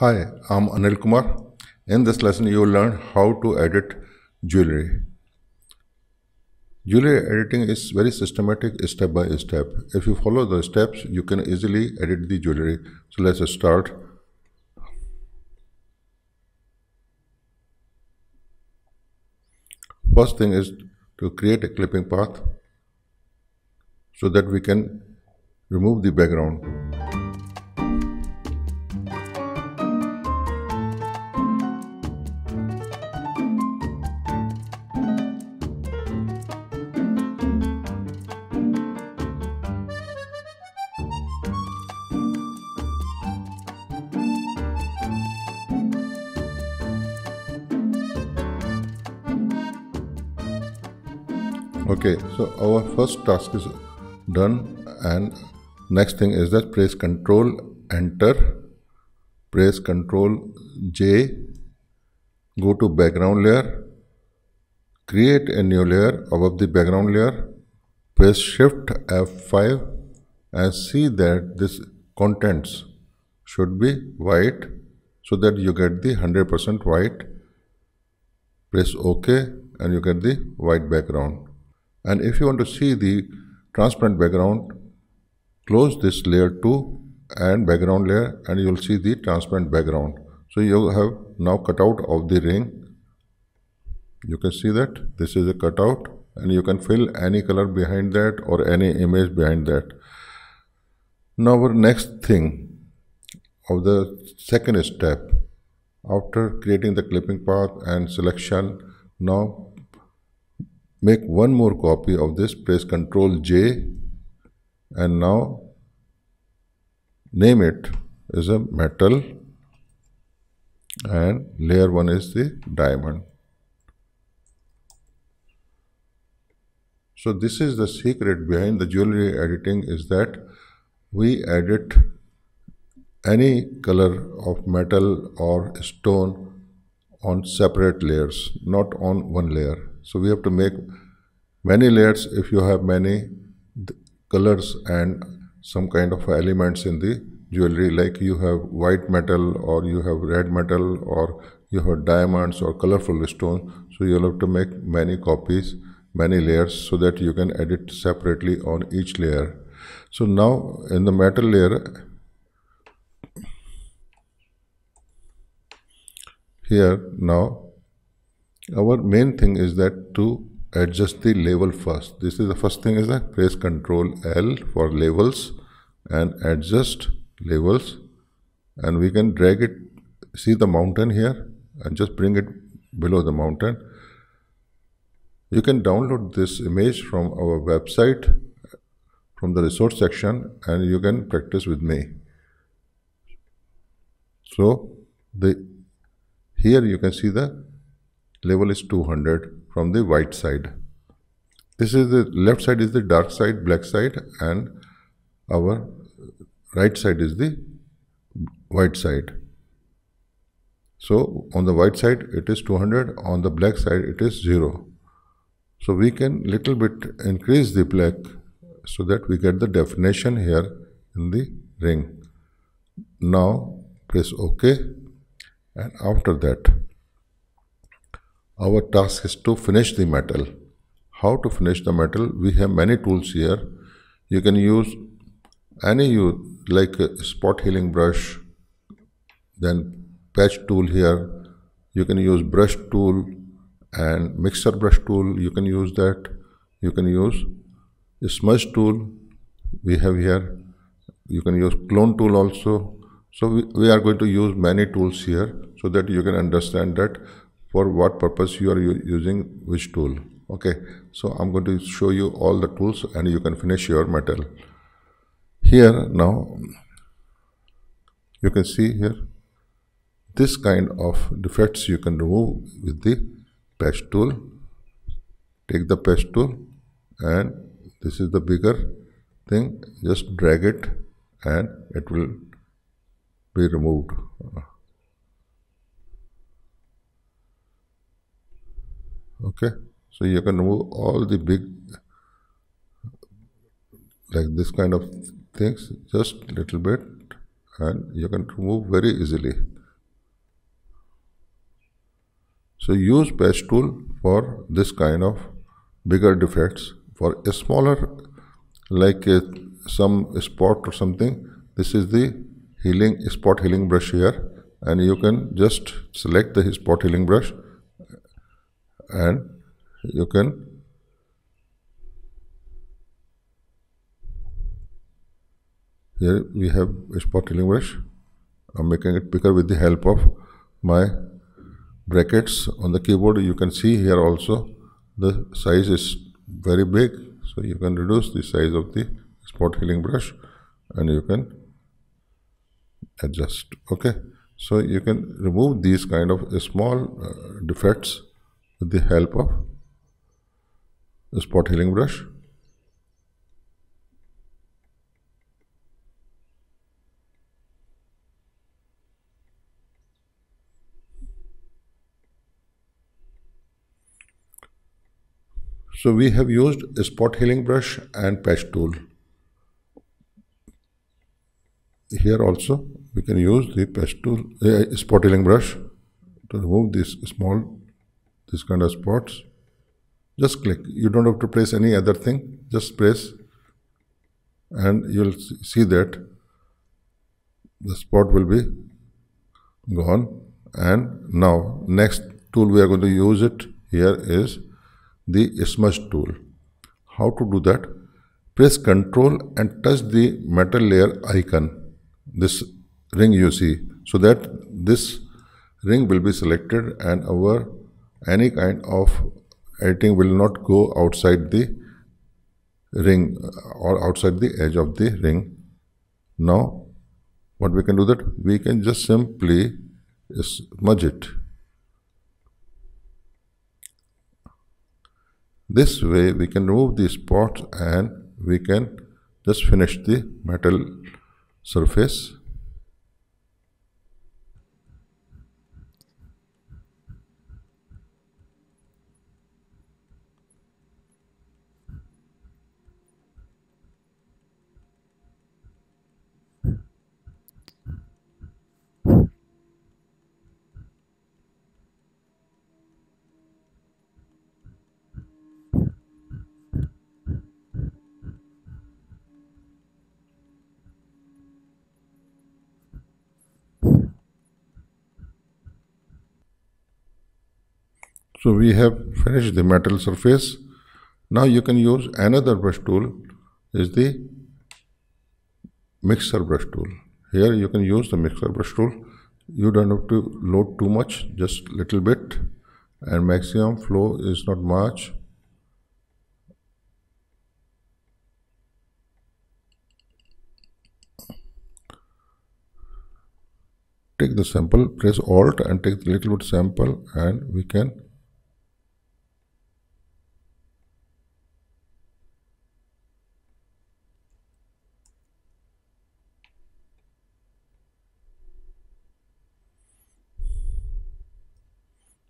Hi, I'm Anil Kumar. In this lesson, you will learn how to edit jewelry. Jewelry editing is very systematic step by step. If you follow the steps, you can easily edit the jewelry. So let's start. First thing is to create a clipping path so that we can remove the background. okay so our first task is done and next thing is that press control enter press control j go to background layer create a new layer above the background layer press shift f5 and see that this contents should be white so that you get the 100% white press ok and you get the white background and if you want to see the transparent background, close this layer 2 and background layer and you will see the transparent background. So you have now cutout of the ring. You can see that this is a cutout and you can fill any color behind that or any image behind that. Now our next thing of the second step after creating the clipping path and selection now make one more copy of this press Control J and now name it as a metal and layer 1 is the diamond so this is the secret behind the jewelry editing is that we edit any color of metal or stone on separate layers not on one layer so we have to make many layers if you have many colors and some kind of elements in the jewelry like you have white metal or you have red metal or you have diamonds or colorful stones so you'll have to make many copies many layers so that you can edit separately on each layer so now in the metal layer here now our main thing is that to adjust the level first this is the first thing is that press control l for levels and adjust levels and we can drag it see the mountain here and just bring it below the mountain you can download this image from our website from the resource section and you can practice with me so the here you can see the level is 200 from the white side. This is the left side is the dark side, black side and our right side is the white side. So on the white side it is 200, on the black side it is 0. So we can little bit increase the black so that we get the definition here in the ring. Now press OK and after that our task is to finish the metal. How to finish the metal? We have many tools here. You can use any you like uh, spot healing brush, then patch tool here. You can use brush tool and mixer brush tool. You can use that. You can use smudge tool. We have here. You can use clone tool also. So we, we, are going to use many tools here so that you can understand that for what purpose you are using which tool okay so I'm going to show you all the tools and you can finish your metal here now you can see here this kind of defects you can remove with the patch tool take the patch tool and this is the bigger thing just drag it and it will be removed okay so you can remove all the big like this kind of things just little bit and you can remove very easily so use patch tool for this kind of bigger defects for a smaller like a, some spot or something this is the healing spot healing brush here and you can just select the spot healing brush and you can here we have a spot healing brush I'm making it bigger with the help of my brackets on the keyboard you can see here also the size is very big so you can reduce the size of the spot healing brush and you can adjust okay so you can remove these kind of small uh, defects with the help of the spot healing brush. So we have used a spot healing brush and patch tool. Here also we can use the patch tool, uh, spot healing brush to remove these small this kind of spots just click you don't have to press any other thing just press and you'll see that the spot will be gone and now next tool we are going to use it here is the smudge tool how to do that press ctrl and touch the metal layer icon this ring you see so that this ring will be selected and our any kind of editing will not go outside the ring uh, or outside the edge of the ring. Now what we can do that we can just simply smudge it. This way we can remove the spots and we can just finish the metal surface So we have finished the metal surface. Now you can use another brush tool is the mixer brush tool. Here you can use the mixer brush tool. You don't have to load too much, just little bit and maximum flow is not much. Take the sample, press alt and take the little bit sample and we can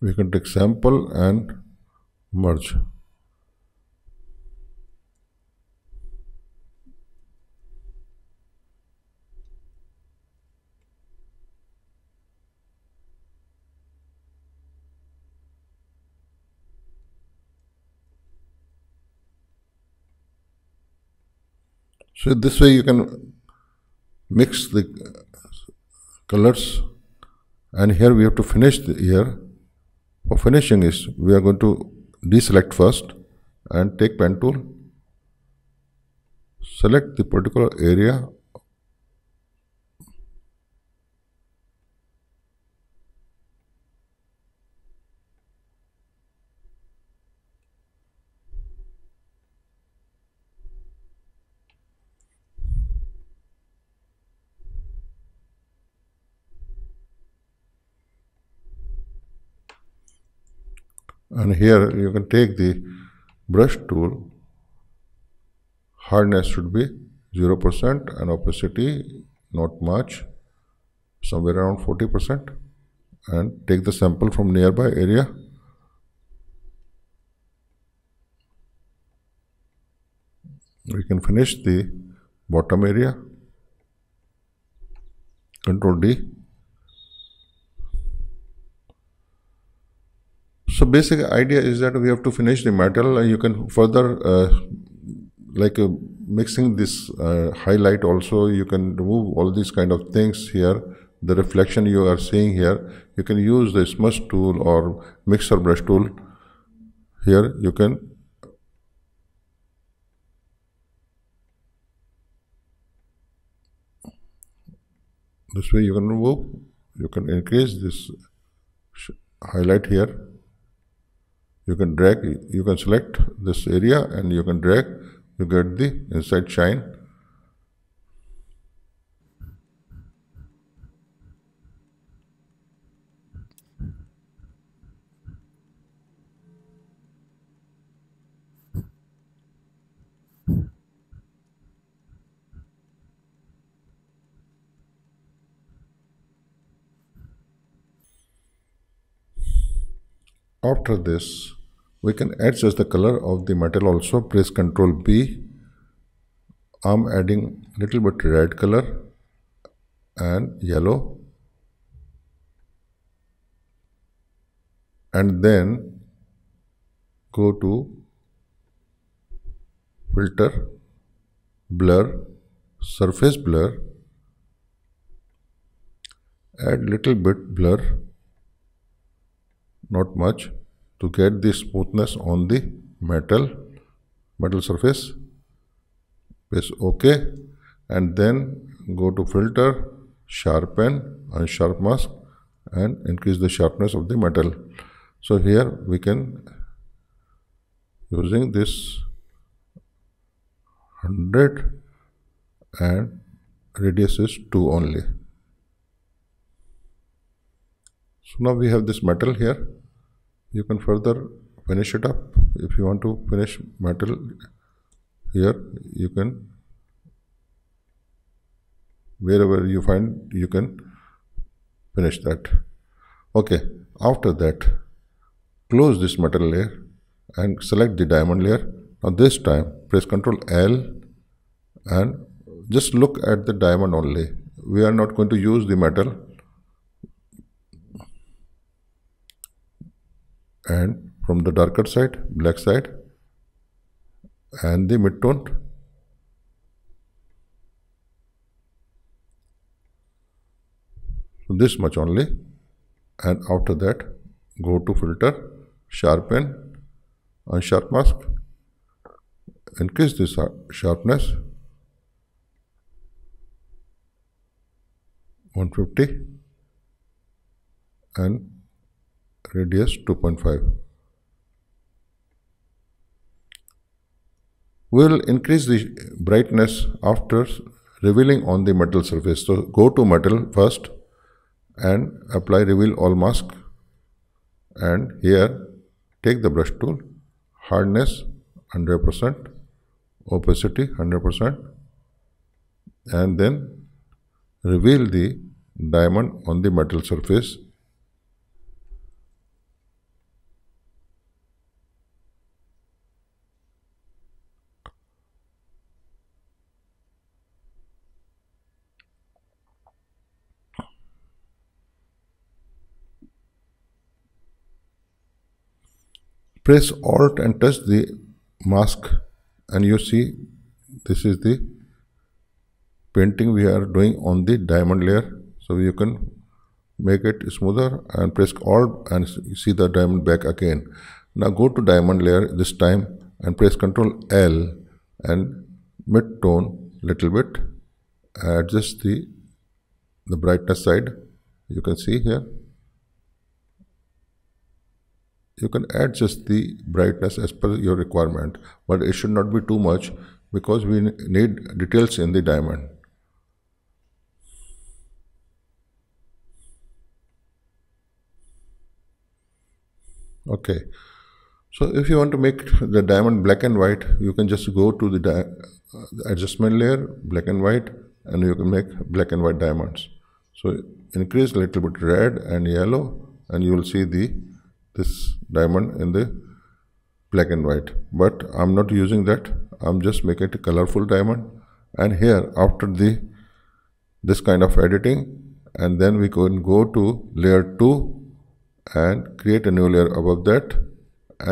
we can take sample and merge So this way you can mix the colors and here we have to finish the here for finishing is we are going to deselect first and take pen tool select the particular area and here you can take the brush tool hardness should be 0% and opacity not much somewhere around 40% and take the sample from nearby area we can finish the bottom area control D so basic idea is that we have to finish the metal you can further uh, like uh, mixing this uh, highlight also you can remove all these kind of things here the reflection you are seeing here you can use the smush tool or mixer brush tool here you can this way you can remove you can increase this highlight here you can drag you can select this area and you can drag you get the inside shine After this, we can adjust the color of the metal also press ctrl b i'm adding little bit red color and yellow and then go to filter blur surface blur add little bit blur not much to get the smoothness on the metal metal surface press ok and then go to filter sharpen and sharp mask and increase the sharpness of the metal so here we can using this 100 and radius is 2 only so now we have this metal here you can further finish it up if you want to finish metal here you can wherever you find you can finish that okay after that close this metal layer and select the diamond layer now this time press ctrl L and just look at the diamond only we are not going to use the metal and from the darker side black side and the midtone so this much only and after that go to filter sharpen and sharp mask increase this sharpness 150 and radius 2.5. We will increase the brightness after revealing on the metal surface. So go to metal first and apply reveal all mask and here take the brush tool hardness 100% opacity 100% and then reveal the diamond on the metal surface press alt and touch the mask and you see this is the painting we are doing on the diamond layer so you can make it smoother and press alt and see the diamond back again now go to diamond layer this time and press ctrl L and mid tone little bit adjust the the brightness side you can see here you can adjust the brightness as per your requirement but it should not be too much because we need details in the diamond okay so if you want to make the diamond black and white you can just go to the, uh, the adjustment layer black and white and you can make black and white diamonds so increase a little bit red and yellow and you will see the this diamond in the black and white but I'm not using that I'm just making it a colorful diamond and here after the this kind of editing and then we can go to layer 2 and create a new layer above that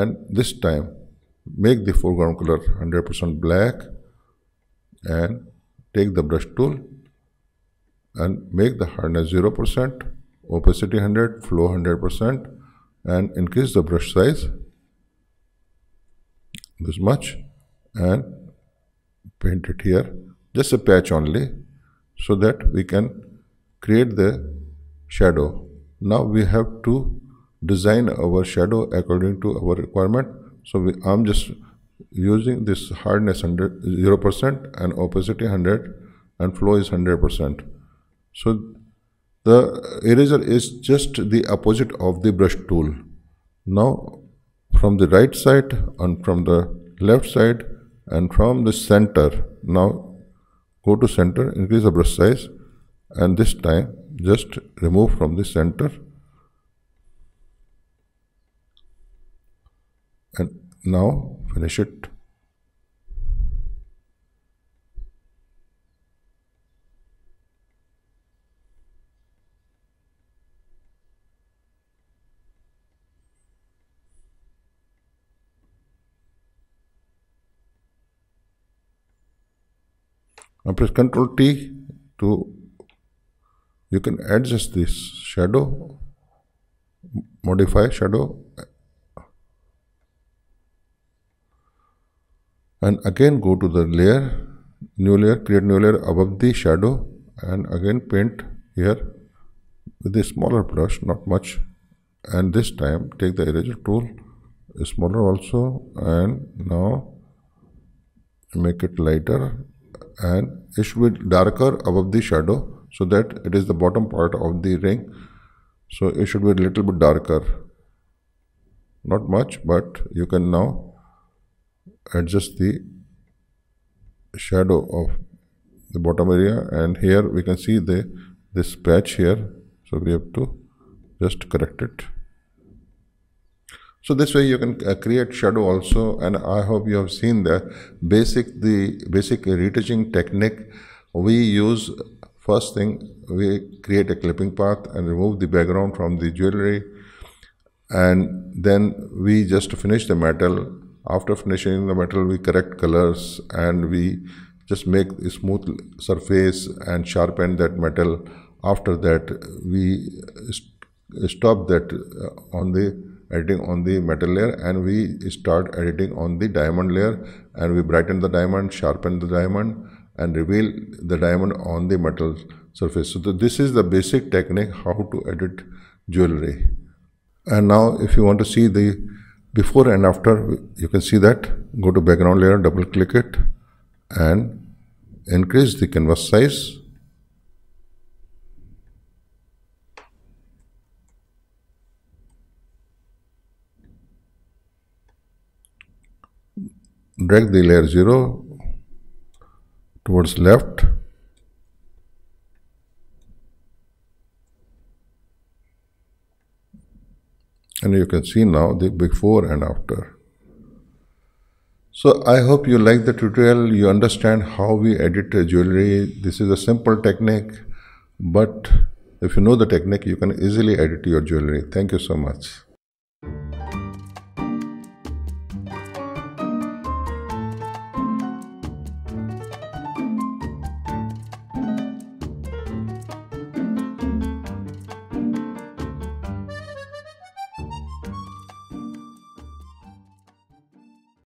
and this time make the foreground color 100% black and take the brush tool and make the hardness 0% opacity 100 flow 100% and increase the brush size this much and paint it here just a patch only so that we can create the shadow now we have to design our shadow according to our requirement so we, I'm just using this hardness 100 0% and opacity 100 and flow is 100% so the eraser is just the opposite of the brush tool now from the right side and from the left side and from the center now go to center increase the brush size and this time just remove from the center and now finish it now press ctrl t to you can adjust this shadow modify shadow and again go to the layer new layer create new layer above the shadow and again paint here with a smaller brush not much and this time take the eraser tool smaller also and now make it lighter and it should be darker above the shadow so that it is the bottom part of the ring so it should be a little bit darker not much but you can now adjust the shadow of the bottom area and here we can see the this patch here so we have to just correct it so this way you can uh, create shadow also and I hope you have seen the basic, the basic retouching technique we use first thing we create a clipping path and remove the background from the jewelry and then we just finish the metal after finishing the metal we correct colors and we just make a smooth surface and sharpen that metal after that we st stop that uh, on the editing on the metal layer and we start editing on the diamond layer and we brighten the diamond, sharpen the diamond and reveal the diamond on the metal surface. So this is the basic technique how to edit jewelry. And now if you want to see the before and after you can see that go to background layer double click it and increase the canvas size drag the layer 0 towards left and you can see now the before and after so I hope you like the tutorial you understand how we edit jewelry this is a simple technique but if you know the technique you can easily edit your jewelry thank you so much